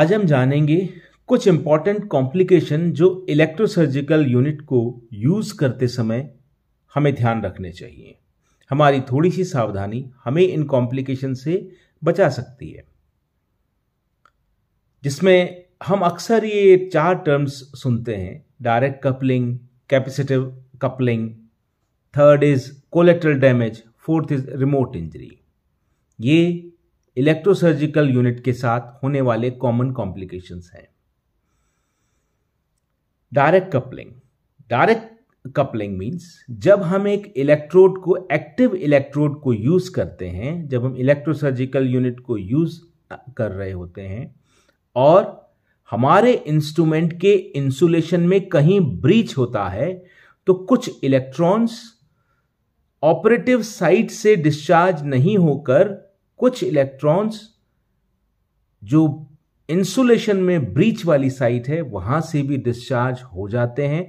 आज हम जानेंगे कुछ इम्पॉर्टेंट कॉम्प्लिकेशन जो इलेक्ट्रोसर्जिकल यूनिट को यूज़ करते समय हमें ध्यान रखने चाहिए हमारी थोड़ी सी सावधानी हमें इन कॉम्प्लिकेशन से बचा सकती है जिसमें हम अक्सर ये चार टर्म्स सुनते हैं direct coupling capacitive coupling third is collateral damage fourth is remote injury ये इलेक्ट्रोसर्जिकल यूनिट के साथ होने वाले कॉमन कॉम्प्लिकेशंस हैं direct coupling direct coupling means जब हम एक इलेक्ट्रोड को एक्टिव इलेक्ट्रोड को यूज़ करते हैं जब हम इलेक्ट्रोसर्जिकल यूनिट को यूज़ कर रहे होते हैं और हमारे इंस्ट्रूमेंट के इंसुलेशन में कहीं ब्रीच होता है तो कुछ इलेक्ट्रॉन्स ऑपरेटिव साइट से डिस्चार्ज नहीं होकर कुछ इलेक्ट्रॉन्स जो इंसुलेशन में ब्रीच वाली साइट है वहां से भी डिस्चार्ज हो जाते हैं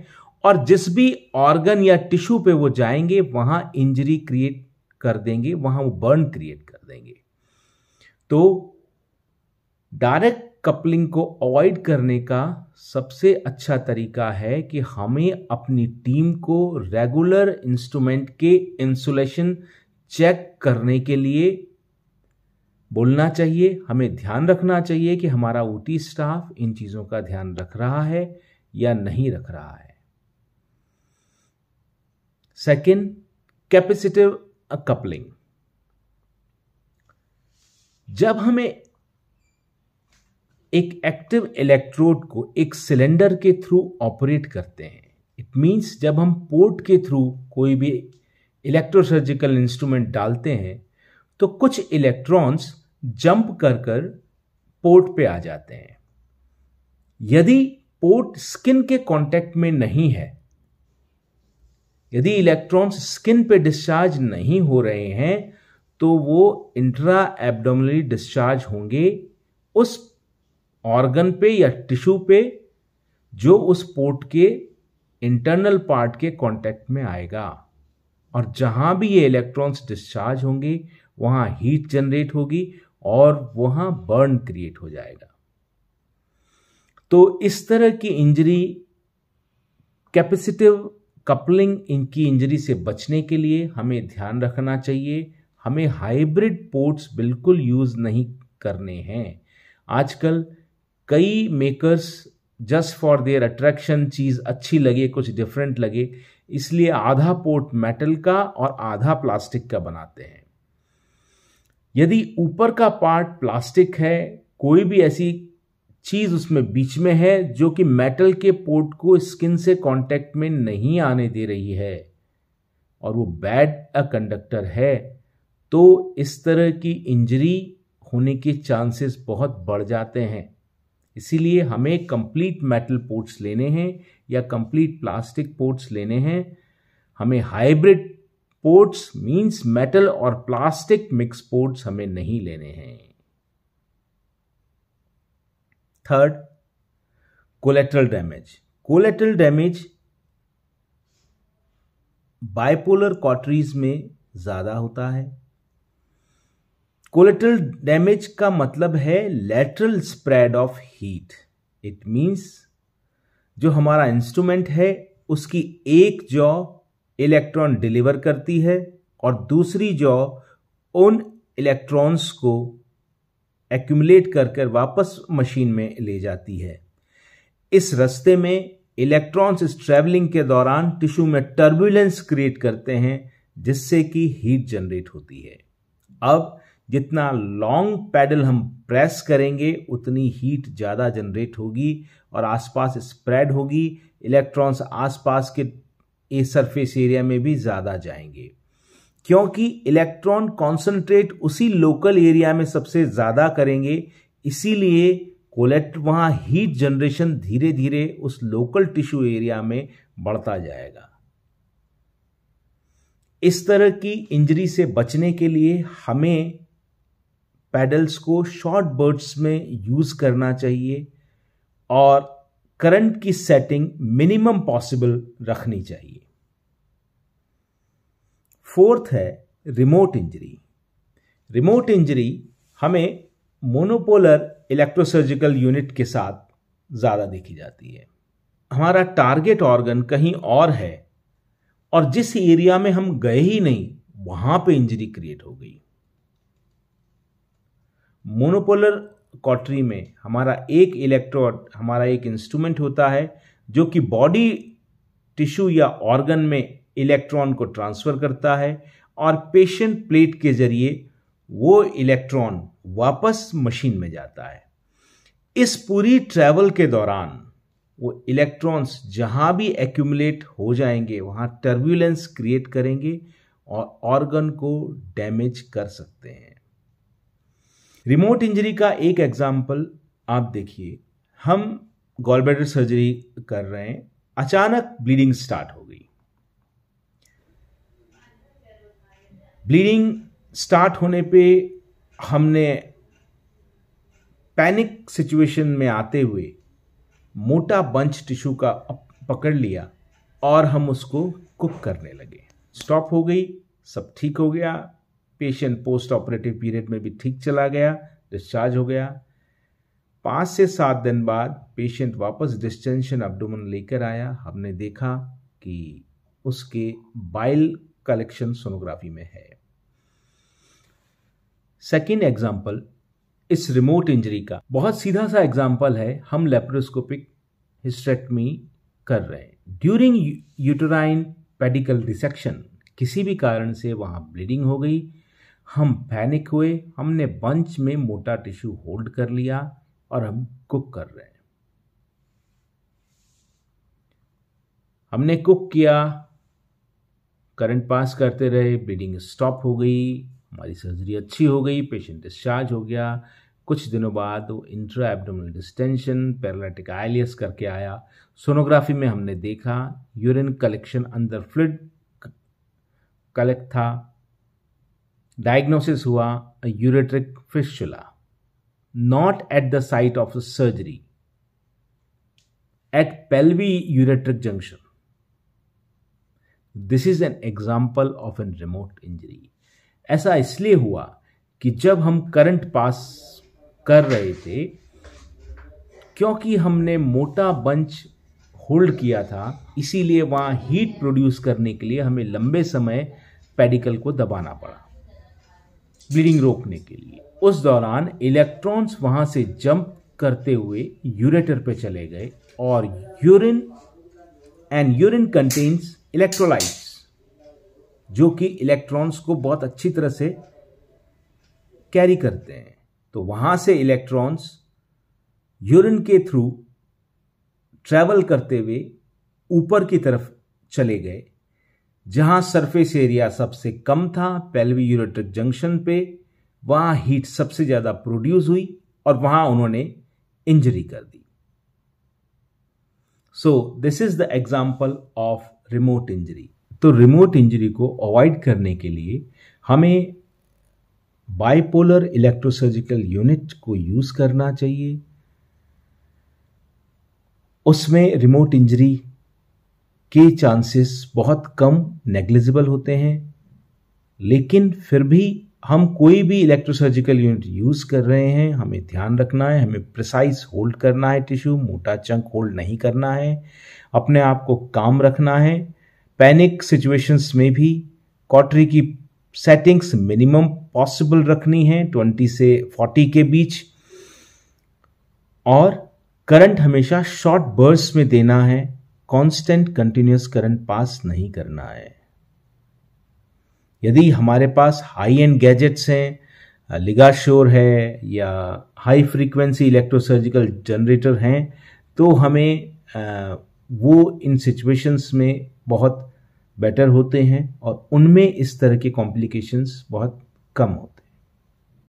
और जिस भी ऑर्गन या टिश्यू पे वो जाएंगे वहां इंजरी क्रिएट कर देंगे वहां वो बर्न क्रिएट कर देंगे तो डायरेक्ट कपलिंग को अवॉइड करने का सबसे अच्छा तरीका है कि हमें अपनी टीम को रेगुलर इंस्ट्रूमेंट के इंसुलेशन चेक करने के लिए बोलना चाहिए हमें ध्यान रखना चाहिए कि हमारा ऊटी स्टाफ इन चीज़ों का ध्यान रख रहा है या नहीं रख रहा है सेकेंड कैपेसिटिव कपलिंग जब हमें एक एक्टिव इलेक्ट्रोड को एक सिलेंडर के थ्रू ऑपरेट करते हैं इट मींस जब हम पोर्ट के थ्रू कोई भी इलेक्ट्रोसर्जिकल इंस्ट्रूमेंट डालते हैं तो कुछ इलेक्ट्रॉन्स जंप कर कर पोर्ट पे आ जाते हैं यदि पोर्ट स्किन के कांटेक्ट में नहीं है यदि इलेक्ट्रॉन्स स्किन पे डिस्चार्ज नहीं हो रहे हैं तो वो इंट्रा एब्डोमिनली डिस्चार्ज होंगे उस ऑर्गन पे या टिश्यू पे जो उस पोर्ट के इंटरनल पार्ट के कांटेक्ट में आएगा और जहां भी ये इलेक्ट्रॉन्स डिस्चार्ज होंगे वहां हीट जनरेट होगी और वहाँ बर्न क्रिएट हो जाएगा तो इस तरह की इंजरी कैपेसिटिव कपलिंग इनकी इंजरी से बचने के लिए हमें ध्यान रखना चाहिए हमें हाइब्रिड पोर्ट्स बिल्कुल यूज़ नहीं करने हैं आजकल कई makers just for their attraction चीज़ अच्छी लगे कुछ डिफरेंट लगे इसलिए आधा पोर्ट मेटल का और आधा प्लास्टिक का बनाते हैं यदि ऊपर का पार्ट प्लास्टिक है कोई भी ऐसी चीज उसमें बीच में है जो कि मेटल के पोर्ट को स्किन से कांटेक्ट में नहीं आने दे रही है और वो बैड अ कंडक्टर है तो इस तरह की इंजरी होने के चांसेस बहुत बढ़ जाते हैं इसीलिए हमें कंप्लीट मेटल पोर्ट्स लेने हैं या कंप्लीट प्लास्टिक पोर्ट्स लेने हैं हमें हाइब्रिड पोर्ट्स मीन्स मेटल और प्लास्टिक मिक्स पोर्ट्स हमें नहीं लेने हैं third collateral damage collateral damage bipolar cauteries में ज़्यादा होता है कोलेट्रल डैमेज का मतलब है lateral spread of heat it means जो हमारा इंस्ट्रूमेंट है उसकी एक जॉ इलेक्ट्रॉन डिलीवर करती है और दूसरी जॉ उन इलेक्ट्रॉन्स को एक्यूमुलेट कर कर वापस मशीन में ले जाती है इस रास्ते में इलेक्ट्रॉन्स इस ट्रेवलिंग के दौरान टिश्यू में टर्बुलेंस क्रिएट करते हैं जिससे कि हीट जनरेट होती है अब जितना लॉन्ग पैडल हम प्रेस करेंगे उतनी हीट ज़्यादा जनरेट होगी और आसपास स्प्रेड होगी इलेक्ट्रॉन्स आसपास के ए सरफेस एरिया में भी ज़्यादा जाएंगे क्योंकि इलेक्ट्रॉन कॉन्सेंट्रेट उसी लोकल एरिया में सबसे ज़्यादा करेंगे इसीलिए कोलेट वहां हीट जनरेशन धीरे धीरे उस लोकल टिश्यू एरिया में बढ़ता जाएगा इस तरह की इंजरी से बचने के लिए हमें पैडल्स को शॉर्ट बर्ड्स में यूज़ करना चाहिए और करंट की सेटिंग मिनिमम पॉसिबल रखनी चाहिए फोर्थ है रिमोट इंजरी रिमोट इंजरी हमें मोनोपोलर इलेक्ट्रोसर्जिकल यूनिट के साथ ज़्यादा देखी जाती है हमारा टारगेट ऑर्गन कहीं और है और जिस एरिया में हम गए ही नहीं वहां पे इंजरी क्रिएट हो गई मोनोपोलर कॉटरी में हमारा एक इलेक्ट्रोड हमारा एक इंस्ट्रूमेंट होता है जो कि बॉडी टिश्यू या ऑर्गन में इलेक्ट्रॉन को ट्रांसफ़र करता है और पेशेंट प्लेट के जरिए वो इलेक्ट्रॉन वापस मशीन में जाता है इस पूरी ट्रैवल के दौरान वो इलेक्ट्रॉन्स जहाँ भी एक्यूमुलेट हो जाएंगे वहाँ टर्बुलेंस क्रिएट करेंगे और ऑर्गन को डैमेज कर सकते हैं रिमोट इंजरी का एक एग्जाम्पल आप देखिए हम गॉलब्लेडर सर्जरी कर रहे हैं अचानक ब्लीडिंग स्टार्ट हो गई ब्लीडिंग स्टार्ट होने पे हमने पैनिक सिचुएशन में आते हुए मोटा बंच टिश्यू का पकड़ लिया और हम उसको कुक करने लगे स्टॉप हो गई सब ठीक हो गया पेशेंट पोस्ट ऑपरेटिव पीरियड में भी ठीक चला गया डिस्चार्ज हो गया पाँच से सात दिन बाद पेशेंट वापस डिस्टेंशन एब्डोमन लेकर आया हमने देखा कि उसके बाइल कलेक्शन सोनोग्राफी में है सेकेंड एग्जाम्पल इस रिमोट इंजरी का बहुत सीधा सा एग्जाम्पल है हम लेप्रोस्कोपिक हिस्ट्रेटमी कर रहे हैं ड्यूरिंग यूटराइन पेडिकल डिसेक्शन किसी भी कारण से वहाँ ब्लीडिंग हो गई हम पैनिक हुए हमने बंच में मोटा टिश्यू होल्ड कर लिया और हम कुक कर रहे हैं हमने कुक किया करंट पास करते रहे ब्लीडिंग स्टॉप हो गई हमारी सर्जरी अच्छी हो गई पेशेंट डिस्चार्ज हो गया कुछ दिनों बाद वो intra abdominal distension paralytic ileus करके आया सोनोग्राफी में हमने देखा यूरिन कलेक्शन अंदर फ्लिड कलेक्ट था डायग्नोसिस हुआ ureteric fistula not at the site of surgery at pelvi ureteric junction this is an example of an remote injury ऐसा इसलिए हुआ कि जब हम करंट पास कर रहे थे क्योंकि हमने मोटा बंच होल्ड किया था इसीलिए वहां हीट प्रोड्यूस करने के लिए हमें लंबे समय पेडिकल को दबाना पड़ा ब्लीडिंग रोकने के लिए उस दौरान इलेक्ट्रॉन्स वहां से जंप करते हुए यूरेटर पे चले गए और urine and urine contains electrolytes जो कि इलेक्ट्रॉन्स को बहुत अच्छी तरह से कैरी करते हैं तो वहां से इलेक्ट्रॉन्स यूरिन के थ्रू ट्रैवल करते हुए ऊपर की तरफ चले गए जहां सरफेस एरिया सबसे कम था पेल्वी यूरेट्रिक जंक्शन पे वहां हीट सबसे ज्यादा प्रोड्यूस हुई और वहां उन्होंने इंजरी कर दी so this is the example of remote injury तो रिमोट इंजरी को अवॉइड करने के लिए हमें बाइपोलर इलेक्ट्रोसर्जिकल यूनिट को यूज करना चाहिए उसमें रिमोट इंजरी के चांसेस बहुत कम नेग्लिजिबल होते हैं लेकिन फिर भी हम कोई भी इलेक्ट्रोसर्जिकल यूनिट यूज़ कर रहे हैं हमें ध्यान रखना है हमें प्रिसाइज होल्ड करना है टिश्यू मोटा चंक होल्ड नहीं करना है अपने आप को काम रखना है पैनिक सिचुएशंस में भी कॉटरी की सेटिंग्स मिनिमम पॉसिबल रखनी है 20 से 40 के बीच और करंट हमेशा शॉर्ट बर्स में देना है कांस्टेंट कंटिन्यूस करंट पास नहीं करना है यदि हमारे पास हाई एंड गैजेट्स हैं लिगाशोर है या हाई फ्रीक्वेंसी इलेक्ट्रोसर्जिकल जनरेटर हैं तो हमें वो इन सिचुएशंस में बहुत बेटर होते हैं और उनमें इस तरह के कॉम्प्लिकेशंस बहुत कम होते हैं